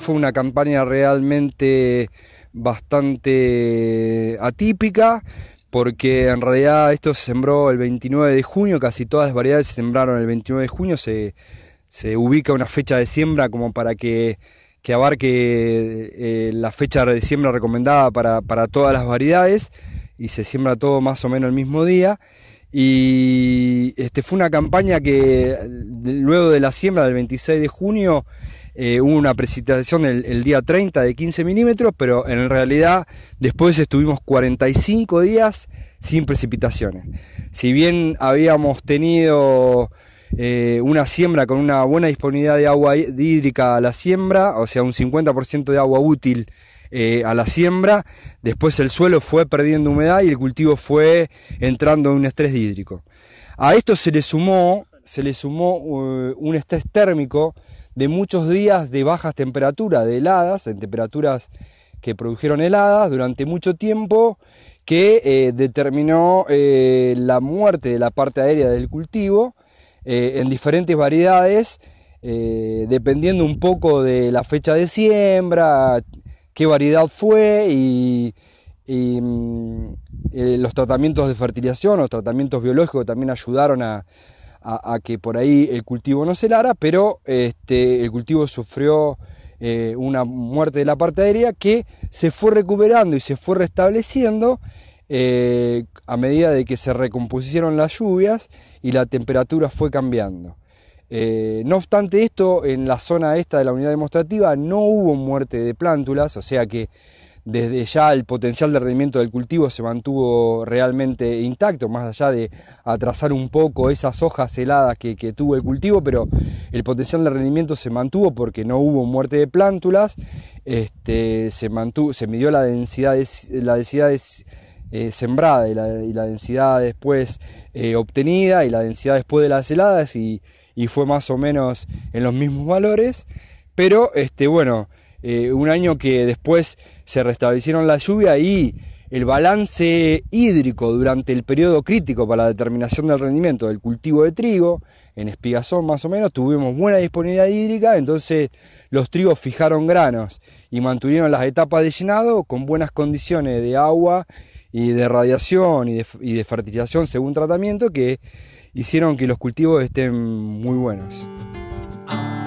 fue una campaña realmente bastante atípica, porque en realidad esto se sembró el 29 de junio, casi todas las variedades se sembraron el 29 de junio, se, ubica una fecha de siembra como para que, abarque eh, la fecha de siembra recomendada para, para todas las variedades y se siembra todo más o menos el mismo día. Y este, fue una campaña que luego de la siembra del 26 de junio eh, hubo una precipitación el, el, día 30 de 15 milímetros, pero en realidad después estuvimos 45 días sin precipitaciones. Si bien habíamos tenido eh, una siembra con una buena disponibilidad de agua hídrica a la siembra, o sea, un 50% de agua útil eh, a la siembra, después el suelo fue perdiendo humedad y el cultivo fue entrando en un estrés hídrico. A esto se le sumó, se le sumó eh, un estrés térmico de muchos días de bajas temperaturas, de heladas, en temperaturas que produjeron heladas durante mucho tiempo, que determinó la muerte de la parte aérea del cultivo eh, en diferentes variedades, eh, dependiendo un poco de la fecha de siembra, qué variedad fue y, mm, eh, los tratamientos de fertilización, los tratamientos biológicos también ayudaron a, que por ahí el cultivo no se lara, pero este, el cultivo sufrió una muerte de la parte que se fue recuperando y se fue restableciendo eh, a medida de que se recompusieron las lluvias y la temperatura fue cambiando. Eh, no obstante esto, en la zona esta de la unidad demostrativa no hubo muerte de plántulas, o sea que desde ya el potencial de rendimiento del cultivo se mantuvo realmente intacto, más allá de atrasar un poco esas hojas heladas que, tuvo el cultivo, pero el potencial de rendimiento se mantuvo porque no hubo muerte de plántulas, este, se, mantuvo, se midió la densidad la densidad de eh, sembrada y la, densidad después eh, obtenida y la densidad después de las heladas y, fue más o menos en los mismos valores. Pero este, bueno, eh, un año que después se restablecieron la lluvia y el balance hídrico durante el periodo crítico para la determinación del rendimiento del cultivo de trigo, en espigazón más o menos, tuvimos buena disponibilidad hídrica, entonces los trigos fijaron granos y mantuvieron las etapas de llenado con buenas condiciones de agua y de radiación y de, fertilización según tratamiento que hicieron que los cultivos estén muy buenos. Ah.